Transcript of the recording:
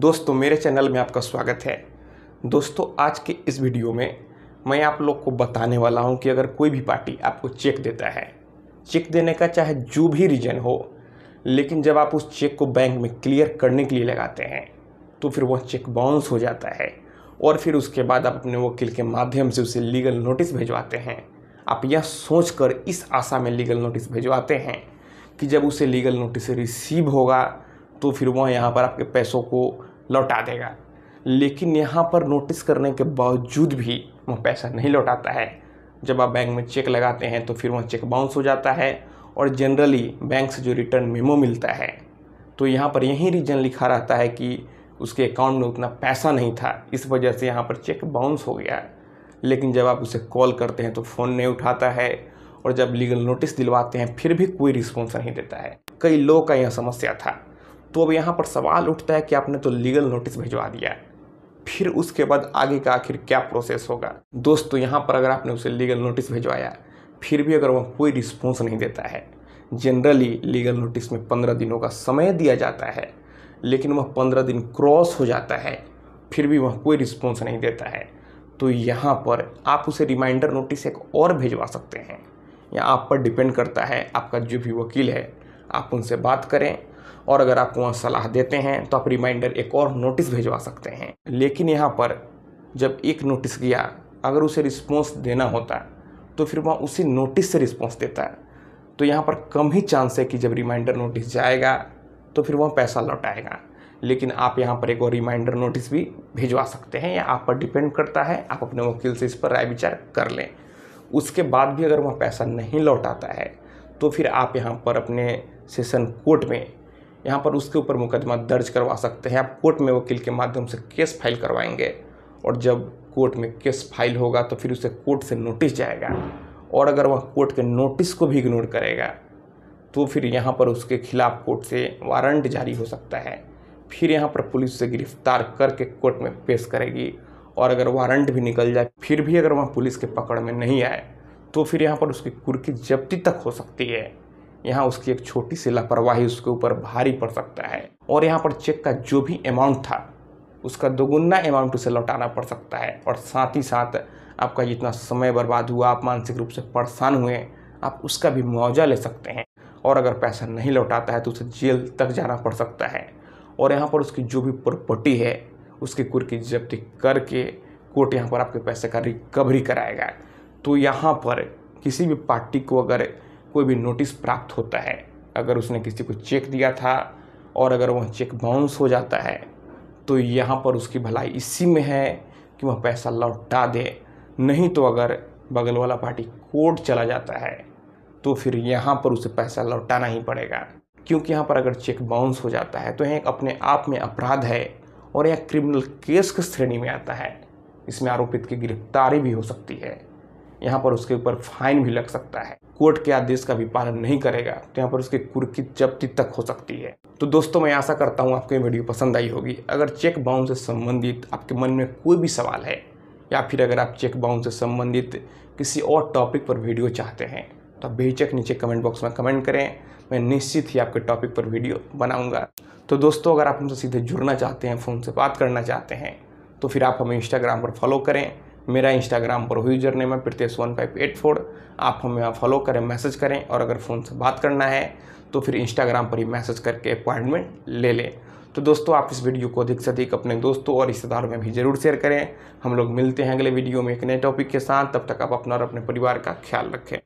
दोस्तों मेरे चैनल में आपका स्वागत है दोस्तों आज के इस वीडियो में मैं आप लोग को बताने वाला हूं कि अगर कोई भी पार्टी आपको चेक देता है चेक देने का चाहे जो भी रीजन हो लेकिन जब आप उस चेक को बैंक में क्लियर करने के लिए लगाते हैं तो फिर वह चेक बाउंस हो जाता है और फिर उसके बाद आप अपने वकील के माध्यम से उसे लीगल नोटिस भिजवाते हैं आप यह सोचकर इस आशा में लीगल नोटिस भिजवाते हैं कि जब उसे लीगल नोटिस रिसीव होगा तो फिर वह यहाँ पर आपके पैसों को लौटा देगा लेकिन यहाँ पर नोटिस करने के बावजूद भी वह पैसा नहीं लौटाता है जब आप बैंक में चेक लगाते हैं तो फिर वह चेक बाउंस हो जाता है और जनरली बैंक से जो रिटर्न मेमो मिलता है तो यहाँ पर यही रीजन लिखा रहता है कि उसके अकाउंट में उतना पैसा नहीं था इस वजह से यहाँ पर चेक बाउंस हो गया लेकिन जब आप उसे कॉल करते हैं तो फ़ोन नहीं उठाता है और जब लीगल नोटिस दिलवाते हैं फिर भी कोई रिस्पॉन्स नहीं देता है कई लोगों का यह समस्या था तो अब यहाँ पर सवाल उठता है कि आपने तो लीगल नोटिस भिजवा दिया है फिर उसके बाद आगे का आखिर क्या प्रोसेस होगा दोस्तों यहाँ पर अगर आपने उसे लीगल नोटिस भिजवाया फिर भी अगर वह कोई रिस्पॉन्स नहीं देता है जनरली लीगल नोटिस में पंद्रह दिनों का समय दिया जाता है लेकिन वह पंद्रह दिन क्रॉस हो जाता है फिर भी वह कोई रिस्पॉन्स नहीं देता है तो यहाँ पर आप उसे रिमाइंडर नोटिस एक और भिजवा सकते हैं या आप पर डिपेंड करता है आपका जो भी वकील है आप उनसे बात करें और अगर आपको वहाँ सलाह देते हैं तो आप रिमाइंडर एक और नोटिस भिजवा सकते हैं लेकिन यहाँ पर जब एक नोटिस गया अगर उसे रिस्पॉन्स देना होता तो फिर वहाँ उसी नोटिस से रिस्पॉन्स देता है तो यहाँ पर कम ही चांस है कि जब रिमाइंडर नोटिस जाएगा तो फिर वह पैसा लौटाएगा लेकिन आप यहाँ पर एक और रिमाइंडर नोटिस भी भिजवा सकते हैं या आप पर डिपेंड करता है आप अपने वकील से इस पर राय विचार कर लें उसके बाद भी अगर वह पैसा नहीं लौटाता है तो फिर आप यहाँ पर अपने सेशन कोर्ट में यहाँ पर उसके ऊपर मुकदमा दर्ज करवा सकते हैं आप कोर्ट में वकील के माध्यम से केस फाइल करवाएंगे और जब कोर्ट में केस फाइल होगा तो फिर उसे कोर्ट से नोटिस जाएगा और अगर वह कोर्ट के नोटिस को भी इग्नोर करेगा तो फिर यहाँ पर उसके खिलाफ कोर्ट से वारंट जारी हो सकता है फिर यहाँ पर पुलिस से गिरफ्तार करके कोर्ट में पेश करेगी और अगर वारंट भी निकल जाए फिर भी अगर वह पुलिस के पकड़ में नहीं आए तो फिर यहाँ पर उसकी कुर्की जब्ती तक हो सकती है यहाँ उसकी एक छोटी सी लापरवाही उसके ऊपर भारी पड़ सकता है और यहाँ पर चेक का जो भी अमाउंट था उसका दोगुना अमाउंट उसे लौटाना पड़ सकता है और साथ ही साथ आपका जितना समय बर्बाद हुआ आप मानसिक रूप से परेशान हुए आप उसका भी मुआवजा ले सकते हैं और अगर पैसा नहीं लौटाता है तो उसे जेल तक जाना पड़ सकता है और यहाँ पर उसकी जो भी प्रॉपर्टी है उसकी कुर्की जब्ती करके कोर्ट यहाँ पर आपके पैसे का रिकवरी कराएगा तो यहाँ पर किसी भी पार्टी को अगर कोई भी नोटिस प्राप्त होता है अगर उसने किसी को चेक दिया था और अगर वह चेक बाउंस हो जाता है तो यहाँ पर उसकी भलाई इसी में है कि वह पैसा लौटा दे नहीं तो अगर बगल वाला पार्टी कोर्ट चला जाता है तो फिर यहाँ पर उसे पैसा लौटाना ही पड़ेगा क्योंकि यहाँ पर अगर चेक बाउंस हो जाता है तो यह एक अपने आप में अपराध है और यह क्रिमिनल केस की श्रेणी में आता है इसमें आरोपित की गिरफ्तारी भी हो सकती है यहाँ पर उसके ऊपर फाइन भी लग सकता है कोर्ट के आदेश का भी पालन नहीं करेगा तो यहाँ पर उसकी कुर्की जब्ती तक हो सकती है तो दोस्तों मैं आशा करता हूँ आपको ये वीडियो पसंद आई होगी अगर चेक बाउंस से संबंधित आपके मन में कोई भी सवाल है या फिर अगर आप चेक बाउंस से संबंधित किसी और टॉपिक पर वीडियो चाहते हैं तो आप बेचक नीचे कमेंट बॉक्स में कमेंट करें मैं निश्चित ही आपके टॉपिक पर वीडियो बनाऊंगा तो दोस्तों अगर आप हमसे सीधे जुड़ना चाहते हैं फ़ोन से बात करना चाहते हैं तो फिर आप हमें इंस्टाग्राम पर फॉलो करें मेरा इंस्टाग्राम पर यूजर नेम है Pratyesh one five eight four आप हमें यहाँ फॉलो करें मैसेज करें और अगर फ़ोन से बात करना है तो फिर इंस्टाग्राम पर ही मैसेज करके अपॉइंटमेंट ले लें तो दोस्तों आप इस वीडियो को अधिक से अधिक अपने दोस्तों और रिश्तेदारों में भी ज़रूर शेयर करें हम लोग मिलते हैं अगले वीडियो में एक नए टॉपिक के साथ तब तक आप अपना और अपने परिवार का ख्याल रखें